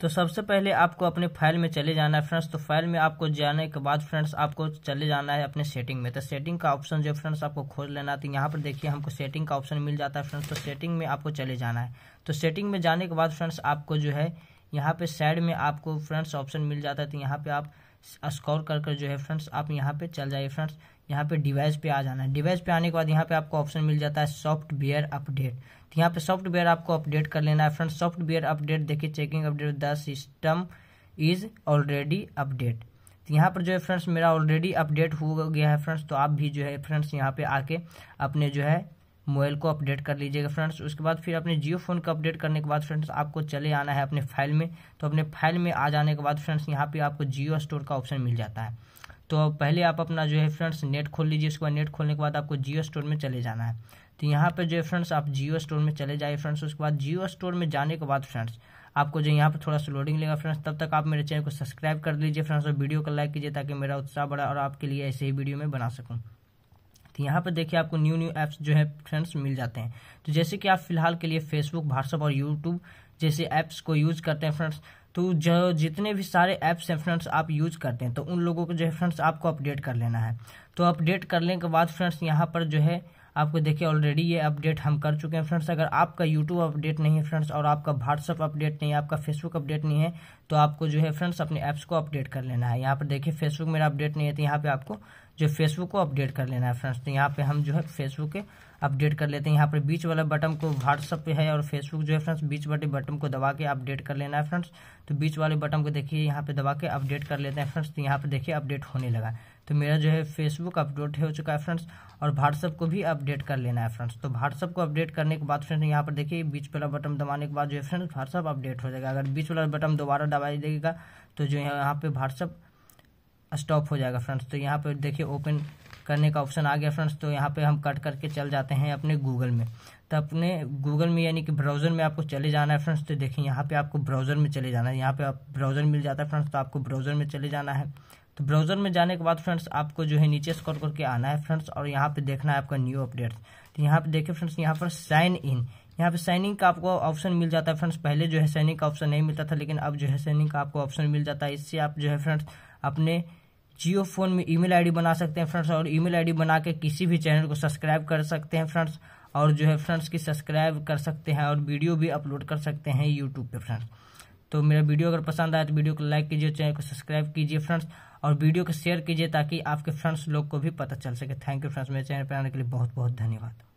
तो सबसे पहले आपको अपने फाइल में चले जाना है फ्रेंड्स तो फाइल में आपको जाने के बाद फ्रेंड्स आपको चले जाना है अपने सेटिंग में तो सेटिंग का ऑप्शन जो फ्रेंड्स आपको खोज लेना तो यहाँ पर देखिए हमको सेटिंग का ऑप्शन मिल जाता है फ्रेंड्स तो सेटिंग में आपको चले जाना है तो सेटिंग में जाने के बाद फ्रेंड्स आपको जो है यहाँ पे साइड में आपको फ्रेंड्स ऑप्शन मिल जाता है तो यहाँ पे आप स्कोर कर कर जो है फ्रेंड्स आप यहाँ पे चल जाइए फ्रेंड्स यहाँ पे डिवाइस पे आ जाना है डिवाइस पे आने के बाद यहाँ पे आपको ऑप्शन मिल जाता है सॉफ्टवेयर अपडेट तो यहाँ पे सॉफ्टवेयर आपको अपडेट कर लेना है फ्रेंड्स सॉफ्टवेयर अपडेट देखिए checking update the system is already update तो यहाँ पर जो है फ्रेंड्स मेरा ऑलरेडी अपडेट हो गया है फ्रेंड्स तो आप भी जो है फ्रेंड्स यहाँ पे आके अपने जो है मोबाइल को अपडेट कर लीजिएगा फ्रेंड्स उसके बाद फिर अपने जियो फोन को अपडेट करने के बाद फ्रेंड्स आपको चले आना है अपने फाइल में तो अपने फाइल में आ जाने के बाद फ्रेंड्स यहाँ पे आपको जियो स्टोर का ऑप्शन मिल जाता है तो पहले आप अपना जो है फ्रेंड्स नेट खोल लीजिए उसके बाद नेट खोलने के बाद आपको जियो स्टोर में चले जाना है तो यहाँ पर जो है फ्रेंड्स आप जियो स्टोर में चले जाइए फ्रेंड्स उसके बाद जियो स्टोर में जाने के बाद फ्रेंड्स आपको जो यहाँ पर थोड़ा सा लोडिंग लेगा फ्रेंड्स तब तक आप मेरे चैनल को सब्सक्राइब कर लीजिए फ्रेंड्स और वीडियो को लाइक कीजिए ताकि मेरा उत्साह बढ़ा और आपके लिए ऐसे ही वीडियो में बना सकूँ तो यहाँ पर देखिए आपको न्यू न्यू ऐप्स जो है फ्रेंड्स मिल जाते हैं तो जैसे कि आप फिलहाल के लिए फेसबुक व्हाट्सअप और यूट्यूब जैसे ऐप्स को यूज करते हैं फ्रेंड्स तो जो जितने भी सारे ऐप्स हैं फ्रेंड्स आप यूज करते हैं तो उन लोगों को जो है फ्रेंड्स आपको अपडेट कर लेना है तो अपडेट करने के बाद फ्रेंड्स यहाँ पर जो है आपको देखिए ऑलरेडी ये अपडेट हम कर चुके हैं फ्रेंड्स अगर आपका यूट्यूब अपडेट नहीं है फ्रेंड्स और आपका व्हाट्सअप अपडेट नहीं है आपका फेसबुक अपडेट नहीं है तो आपको जो है फ्रेंड्स अपने ऐप्स को अपडेट कर लेना है यहाँ पर देखिए फेसबुक मेरा अपडेट नहीं है तो यहाँ पे आपको जो फेसबुक को अपडेट कर लेना है फ्रेंड्स तो यहाँ पे हम जो है फेसबुक के अपडेट कर लेते हैं यहाँ पर बीच वाले बटन को व्हाट्सअप पे है और फेसबुक जो है फ्रेंड्स बीच वाले बटन को दबा के अपडेट कर लेना है फ्रेंड्स तो बीच वाले बटन को देखिए यहाँ पे दबा के अपडेट कर लेते हैं फ्रेंड्स तो यहाँ पर देखिए अपडेट होने लगा तो मेरा जो है फेसबुक अपडेट हो चुका है फ्रेंड्स और व्हाट्सअप को भी अपडेट कर लेना है फ्रेंड्स तो व्हाट्सअप को अपडेट करने के बाद फ्रेंड्स यहाँ पर देखिए बीच वाला बटन दबाने के बाद जो है फ्रेंड्स व्हाट्सअप अपडेट हो जाएगा अगर बीच वाला बटन दोबारा दबा देगा तो जो है यहाँ पर व्हाट्सअप स्टॉप हो जाएगा फ्रेंड्स तो यहाँ पर देखिए ओपन करने का ऑप्शन आ गया फ्रेंड्स तो यहाँ पे हम कट करके चल जाते हैं अपने गूगल में तो अपने गूगल में यानी कि ब्राउज़र में आपको चले जाना है फ्रेंड्स तो देखिए यहाँ पे आपको ब्राउज़र में चले जाना है यहाँ पे आप ब्राउज़र मिल जाता है फ्रेंड्स तो आपको ब्राउज़र में चले जाना है तो ब्राउज़र में जाने के बाद फ्रेंड्स आपको जो है नीचे स्क्रॉल करके आना है फ्रेंड्स और यहाँ पे देखना है आपका न्यू अपडेट्स तो यहाँ पे देखिए फ्रेंड्स यहाँ पर साइन इन यहाँ पे साइनिंग का आपको ऑप्शन मिल जाता है फ्रेंड्स पहले जो है साइनिंग का ऑप्शन नहीं मिलता था लेकिन अब जो है साइनिंग का आपको ऑप्शन मिल जाता है इससे आप जो है फ्रेंड्स अपने जियो फोन में ईमेल आईडी बना सकते हैं फ्रेंड्स और ईमेल आईडी बना के किसी भी चैनल को सब्सक्राइब कर सकते हैं फ्रेंड्स और जो है फ्रेंड्स की सब्सक्राइब कर सकते हैं और वीडियो भी अपलोड कर सकते हैं यूट्यूब पे फ्रेंड्स तो मेरा वीडियो अगर पसंद आए तो वीडियो को लाइक कीजिए चैनल को सब्सक्राइब कीजिए फ्रेंड्स और वीडियो को शेयर कीजिए ताकि आपके फ्रेंड्स लोग को भी पता चल सके थैंक यू फ्रेंड्स मेरे चैनल पर आने के लिए बहुत बहुत धन्यवाद